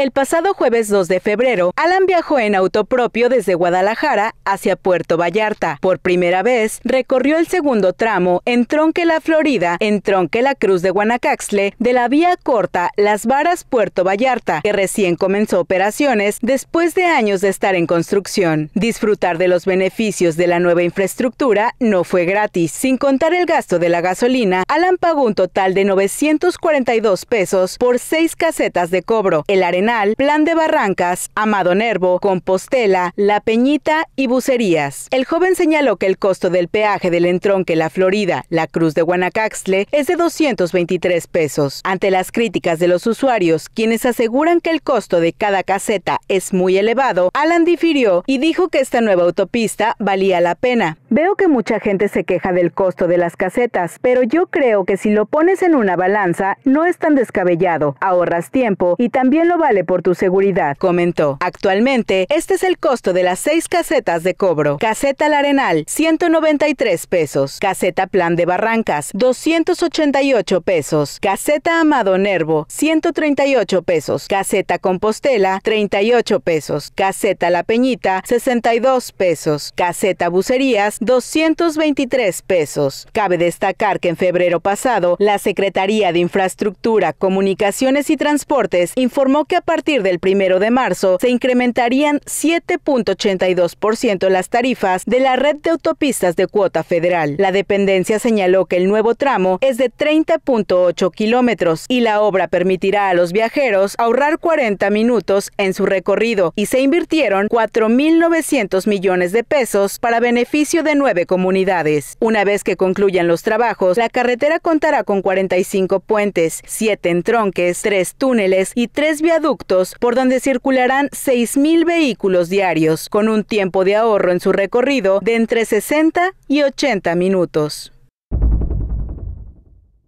El pasado jueves 2 de febrero, Alan viajó en auto propio desde Guadalajara hacia Puerto Vallarta. Por primera vez, recorrió el segundo tramo en Tronque la Florida, en Tronque la Cruz de Guanacaxle, de la vía corta Las Varas Puerto Vallarta, que recién comenzó operaciones después de años de estar en construcción. Disfrutar de los beneficios de la nueva infraestructura no fue gratis. Sin contar el gasto de la gasolina, Alan pagó un total de 942 pesos por seis casetas de cobro. El arena Plan de Barrancas, Amado Nervo, Compostela, La Peñita y Bucerías. El joven señaló que el costo del peaje del entronque La Florida, La Cruz de Guanacaxle, es de 223 pesos. Ante las críticas de los usuarios, quienes aseguran que el costo de cada caseta es muy elevado, Alan difirió y dijo que esta nueva autopista valía la pena. Veo que mucha gente se queja del costo de las casetas, pero yo creo que si lo pones en una balanza, no es tan descabellado, ahorras tiempo y también lo vale por tu seguridad, comentó. Actualmente, este es el costo de las seis casetas de cobro. Caseta La Arenal, 193 pesos. Caseta Plan de Barrancas, 288 pesos. Caseta Amado Nervo, 138 pesos. Caseta Compostela, 38 pesos. Caseta La Peñita, 62 pesos. Caseta Bucerías, 223 pesos. Cabe destacar que en febrero pasado, la Secretaría de Infraestructura, Comunicaciones y Transportes informó que a partir del primero de marzo se incrementarían 7.82% las tarifas de la red de autopistas de cuota federal. La dependencia señaló que el nuevo tramo es de 30.8 kilómetros y la obra permitirá a los viajeros ahorrar 40 minutos en su recorrido y se invirtieron 4.900 millones de pesos para beneficio de nueve comunidades. Una vez que concluyan los trabajos, la carretera contará con 45 puentes, 7 entronques, 3 túneles y 3 viaductos por donde circularán 6.000 vehículos diarios, con un tiempo de ahorro en su recorrido de entre 60 y 80 minutos.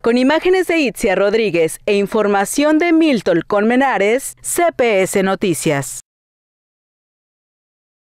Con imágenes de Itzia Rodríguez e información de Milton Colmenares, CPS Noticias.